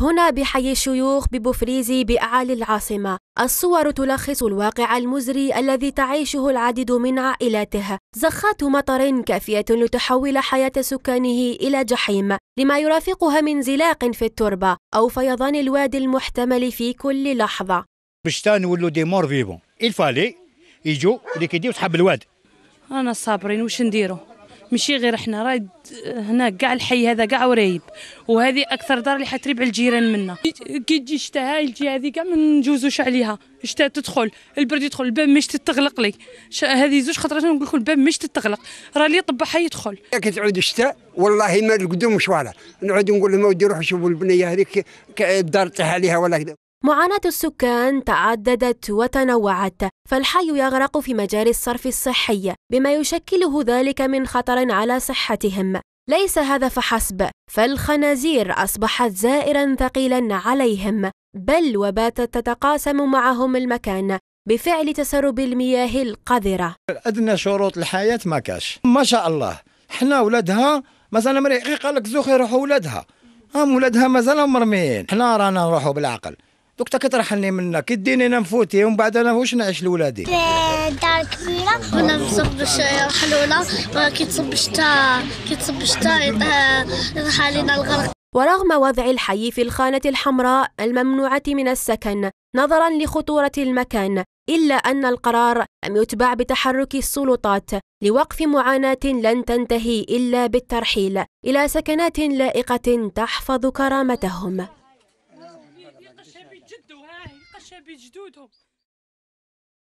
هنا بحي الشيوخ ببوفريزي بأعالي العاصمة الصور تلخص الواقع المزري الذي تعيشه العديد من عائلاته زخات مطر كافية لتحول حياة سكانه إلى جحيم لما يرافقها من زلاق في التربة أو فيضان الوادي المحتمل في كل لحظة بشتان ولو دي مور فيبون الفالي يجوا اللي كيديو سحب الواد أنا صابرين وش نديرو ماشي غير حنا راه هنا كاع الحي هذا كاع ورايب وهذه اكثر دار اللي حتربع على الجيران منا كي تجي هاي الجهه هذه كاع ما نجوزوش عليها الشتاء تدخل البرد يدخل الباب مش تتغلق لك هذه زوج خطرات نقول لكم الباب مش تتغلق راه اللي يطبعها يدخل كي تعود الشتاء والله ما القدوم مشوارها نعود نقول لهم ودي روحوا شوفوا البنيه هذيك الدار تاعها عليها ولا كذا معاناة السكان تعددت وتنوعت فالحي يغرق في مجال الصرف الصحي بما يشكله ذلك من خطر على صحتهم ليس هذا فحسب فالخنازير أصبحت زائرا ثقيلا عليهم بل وباتت تتقاسم معهم المكان بفعل تسرب المياه القذرة أدنى شروط الحياة ما كاش ما شاء الله حنا ولادها مثلا مريقي قال لك روحوا ولدها ولادها هم ولادها مازال مرميين حنا رانا نروحوا بالعقل دوك كترحلني منا كي تديني انا نفوتي ومن بعد انا واش نعيش لولادي دار كبيره كنا نصب باش حلوله كي تصب الشتاء أه، كي تصب يطيح أه، علينا الغرق ورغم وضع الحي في الخانة الحمراء الممنوعة من السكن نظرا لخطورة المكان إلا أن القرار لم يتبع بتحرك السلطات لوقف معاناة لن تنتهي إلا بالترحيل إلى سكنات لائقة تحفظ كرامتهم Nasze şey być